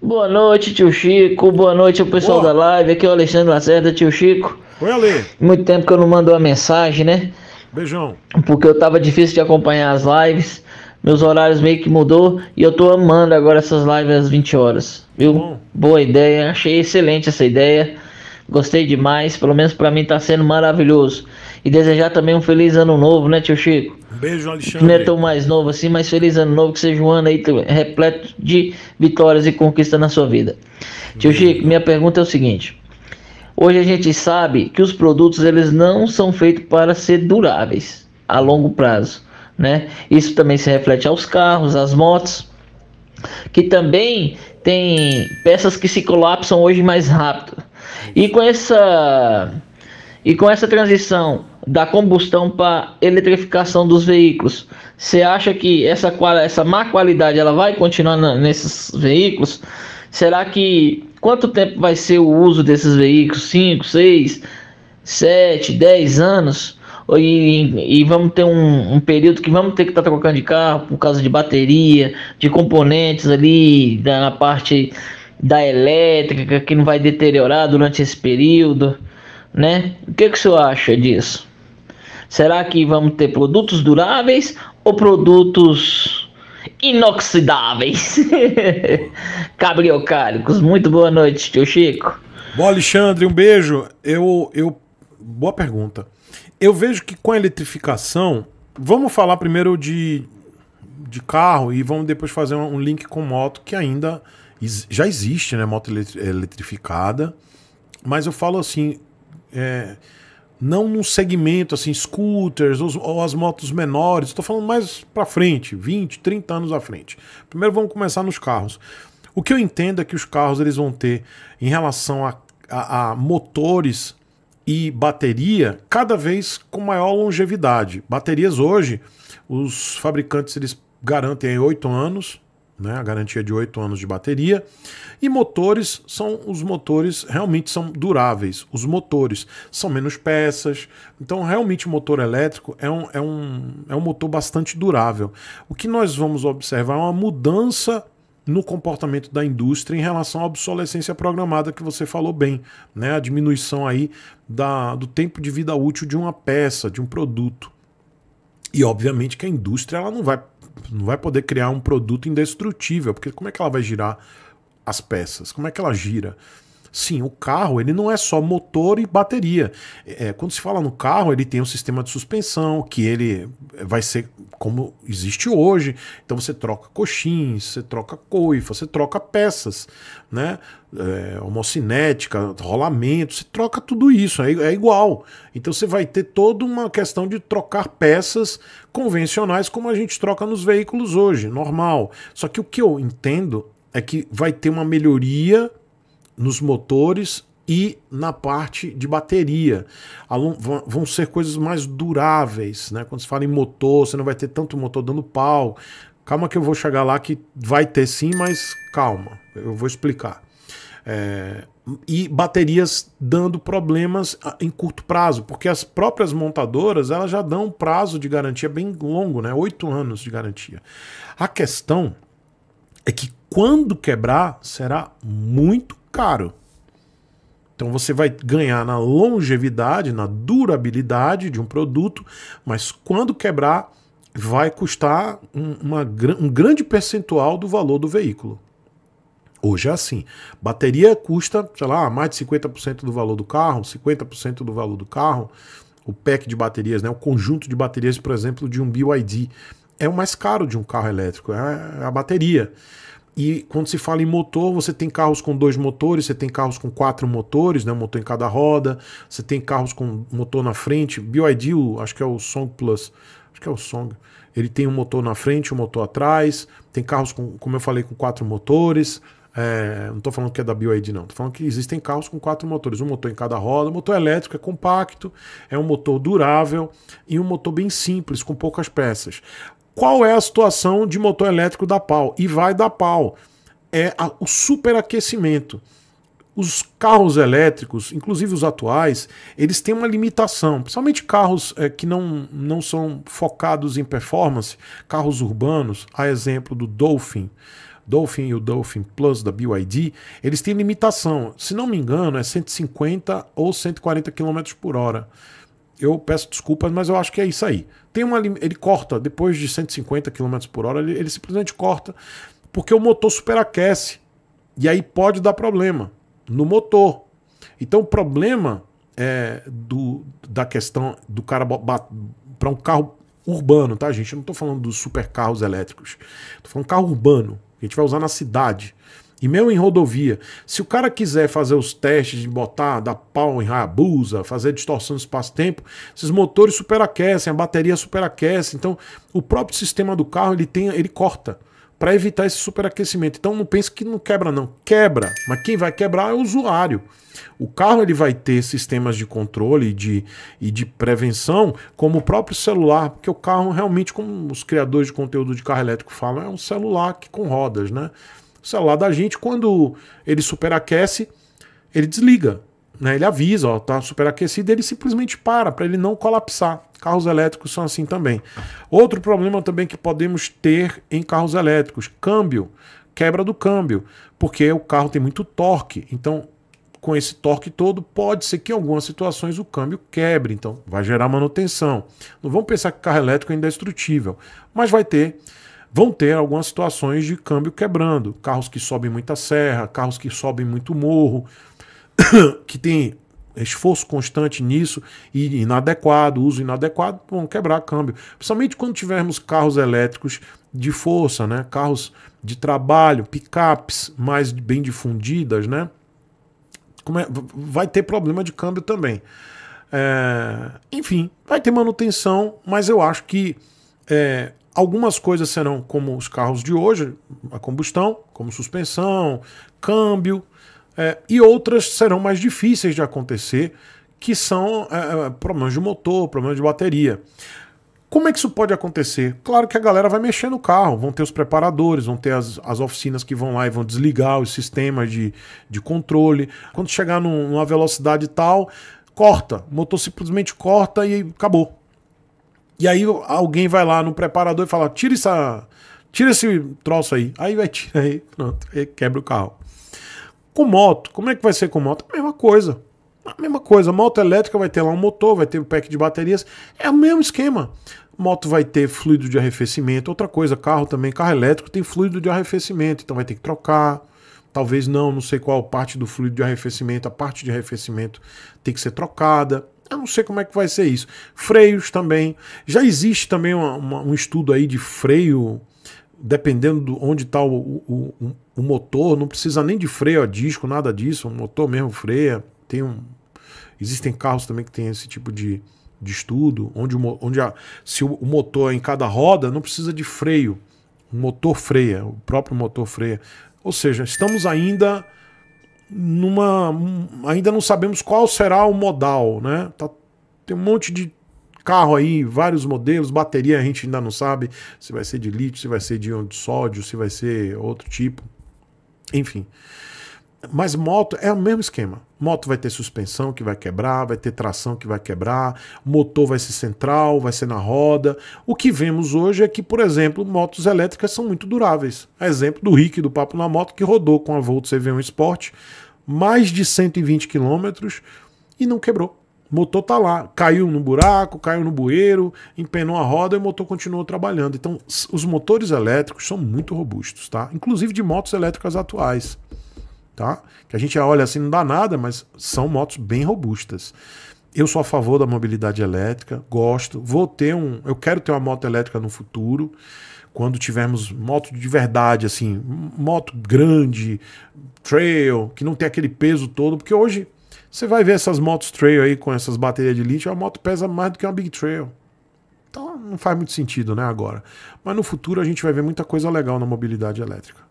Boa noite, tio Chico. Boa noite ao pessoal Boa. da live. Aqui é o Alexandre Lacerda, tio Chico. Oi, Ale. Muito tempo que eu não mando uma mensagem, né? Beijão. Porque eu tava difícil de acompanhar as lives. Meus horários meio que mudou e eu tô amando agora essas lives às 20 horas. Viu? Bom. Boa ideia. Achei excelente essa ideia. Gostei demais. Pelo menos para mim tá sendo maravilhoso. E desejar também um feliz ano novo, né, tio Chico? Beijo, Alexandre. Não é tão mais novo assim, mas feliz ano novo, que seja um ano aí repleto de vitórias e conquistas na sua vida. Tio Chico, minha pergunta é o seguinte. Hoje a gente sabe que os produtos eles não são feitos para ser duráveis a longo prazo, né? Isso também se reflete aos carros, às motos, que também tem peças que se colapsam hoje mais rápido. E com essa e com essa transição da combustão para eletrificação dos veículos. Você acha que essa, essa má qualidade ela vai continuar na, nesses veículos? Será que quanto tempo vai ser o uso desses veículos? 5, 6, 7, 10 anos? E, e, vamos ter um, um, período que vamos ter que estar tá trocando de carro por causa de bateria, de componentes ali da, na parte da elétrica que não vai deteriorar durante esse período, né? O que, que o senhor acha disso? Será que vamos ter produtos duráveis ou produtos inoxidáveis? Cabriocáricos, muito boa noite, tio Chico. Bom, Alexandre, um beijo. Eu, eu, boa pergunta. Eu vejo que com a eletrificação, vamos falar primeiro de, de carro e vamos depois fazer um link com moto que ainda já existe, né? Moto eletrificada. Mas eu falo assim, é, não num segmento assim, scooters ou, ou as motos menores, estou falando mais para frente, 20, 30 anos à frente. Primeiro vamos começar nos carros. O que eu entendo é que os carros eles vão ter, em relação a, a, a motores e bateria, cada vez com maior longevidade. Baterias hoje, os fabricantes eles garantem aí 8 anos né, a garantia de 8 anos de bateria. E motores são os motores realmente são duráveis. Os motores são menos peças. Então, realmente, o motor elétrico é um, é um, é um motor bastante durável. O que nós vamos observar é uma mudança no comportamento da indústria em relação à obsolescência programada que você falou bem, né? A diminuição aí da, do tempo de vida útil de uma peça, de um produto. E obviamente que a indústria ela não vai não vai poder criar um produto indestrutível, porque como é que ela vai girar as peças? Como é que ela gira? Sim, o carro ele não é só motor e bateria. É, quando se fala no carro, ele tem um sistema de suspensão que ele vai ser como existe hoje. Então você troca coxins, você troca coifa, você troca peças, né? É, homocinética, rolamento, você troca tudo isso, é, é igual. Então você vai ter toda uma questão de trocar peças convencionais como a gente troca nos veículos hoje, normal. Só que o que eu entendo é que vai ter uma melhoria nos motores e na parte de bateria. Vão ser coisas mais duráveis, né? Quando se fala em motor, você não vai ter tanto motor dando pau. Calma que eu vou chegar lá que vai ter sim, mas calma, eu vou explicar. É... e baterias dando problemas ah, em curto prazo, porque as próprias montadoras elas já dão um prazo de garantia bem longo, né? Oito anos de garantia. A questão é que quando quebrar será muito caro. Então você vai ganhar na longevidade, na durabilidade de um produto, mas quando quebrar, vai custar um, uma, um grande percentual do valor do veículo. Hoje é assim. Bateria custa, sei lá, mais de 50% do valor do carro, 50% do valor do carro. O pack de baterias, né, o conjunto de baterias, por exemplo, de um BYD, é o mais caro de um carro elétrico, é a é bateria. E quando se fala em motor, você tem carros com dois motores, você tem carros com quatro motores, né, um motor em cada roda, você tem carros com motor na frente. BYD, acho que é o Song Plus, acho que é o Song. Ele tem um motor na frente, um motor atrás. Tem carros com, como eu falei, com quatro motores. É, não estou falando que é da BYD, não. Estou falando que existem carros com quatro motores, um motor em cada roda. motor elétrico é compacto, é um motor durável e um motor bem simples, com poucas peças. Qual é a situação de motor elétrico da pau? E vai dar pau. É a, o superaquecimento. Os carros elétricos, inclusive os atuais, eles têm uma limitação, principalmente carros é, que não, não são focados em performance, carros urbanos, a exemplo do Dolphin. Dolphin e o Dolphin Plus da BYD, eles têm limitação. Se não me engano, é 150 ou 140 km por hora eu peço desculpas, mas eu acho que é isso aí. Tem uma, ele corta, depois de 150 km por hora, ele, ele simplesmente corta, porque o motor superaquece. E aí pode dar problema no motor. Então o problema é do, da questão do cara para um carro urbano, tá, gente? Eu não estou falando dos supercarros elétricos. Estou falando carro urbano, que a gente vai usar na cidade. E mesmo em rodovia, se o cara quiser fazer os testes de botar, dar pau em Hayabusa, fazer distorção no espaço-tempo, esses motores superaquecem, a bateria superaquece. Então, o próprio sistema do carro, ele tem, ele corta para evitar esse superaquecimento. Então não pense que não quebra não, quebra, mas quem vai quebrar é o usuário. O carro ele vai ter sistemas de controle e de, e de prevenção como o próprio celular, porque o carro realmente, como os criadores de conteúdo de carro elétrico falam, é um celular que com rodas, né? celular da gente, quando ele superaquece, ele desliga. Né? Ele avisa, ó, tá superaquecido, ele simplesmente para, para ele não colapsar. Carros elétricos são assim também. Outro problema também que podemos ter em carros elétricos, câmbio, quebra do câmbio, porque o carro tem muito torque. Então, com esse torque todo, pode ser que em algumas situações o câmbio quebre, então vai gerar manutenção. Não vamos pensar que carro elétrico é indestrutível, mas vai ter vão ter algumas situações de câmbio quebrando. Carros que sobem muita serra, carros que sobem muito morro, que tem esforço constante nisso e inadequado, uso inadequado, vão quebrar câmbio. Principalmente quando tivermos carros elétricos de força, né? carros de trabalho, picapes mais bem difundidas, né? Como é? Vai ter problema de câmbio também. É... Enfim, vai ter manutenção, mas eu acho que é, Algumas coisas serão como os carros de hoje, a combustão, como suspensão, câmbio, é, e outras serão mais difíceis de acontecer, que são é, é, problemas de motor, problemas de bateria. Como é que isso pode acontecer? Claro que a galera vai mexer no carro, vão ter os preparadores, vão ter as, as oficinas que vão lá e vão desligar os sistemas de, de controle. Quando chegar num, numa velocidade tal, corta, o motor simplesmente corta e acabou. E aí alguém vai lá no preparador e fala: tira essa. Tira esse troço aí. Aí vai tira aí, pronto, quebra o carro. Com moto, como é que vai ser com moto? A mesma coisa. A mesma coisa. Moto elétrica vai ter lá um motor, vai ter o um pack de baterias. É o mesmo esquema. Moto vai ter fluido de arrefecimento. Outra coisa, carro também, carro elétrico tem fluido de arrefecimento, então vai ter que trocar. Talvez não, não sei qual parte do fluido de arrefecimento. A parte de arrefecimento tem que ser trocada. Eu não sei como é que vai ser isso. Freios também. Já existe também uma, uma, um estudo aí de freio, dependendo de onde está o, o, o, o, motor. Não precisa nem de freio a disco, nada disso. O motor mesmo freia. Tem um... Existem carros também que tem esse tipo de, de estudo, onde, onde a, se o motor é em cada roda, não precisa de freio. O motor freia, o próprio motor freia. Ou seja, estamos ainda numa. Ainda não sabemos qual será o modal, né? Tá, tem um monte de carro aí, vários modelos, bateria a gente ainda não sabe se vai ser de lítio, se vai ser de, de sódio, se vai ser outro tipo. Enfim. Mas moto é o mesmo esquema. Moto vai ter suspensão que vai quebrar, vai ter tração que vai quebrar, motor vai ser central, vai ser na roda. O que vemos hoje é que, por exemplo, motos elétricas são muito duráveis. Exemplo do Rick do Papo na Moto, que rodou com a Volt CV1 Sport mais de 120 km e não quebrou. O motor tá lá, caiu no buraco, caiu no bueiro, empenou a roda e o motor continuou trabalhando. Então, os motores elétricos são muito robustos, tá? Inclusive de motos elétricas atuais tá? Que a gente olha assim, não dá nada, mas são motos bem robustas. Eu sou a favor da mobilidade elétrica, gosto, vou ter um, eu quero ter uma moto elétrica no futuro. Quando tivermos moto de verdade, assim, moto grande, trail, que não tem aquele peso todo, porque hoje você vai ver essas motos trail aí com essas baterias de lítio, a moto pesa mais do que uma big trail. Então não faz muito sentido, né, agora. Mas no futuro a gente vai ver muita coisa legal na mobilidade elétrica.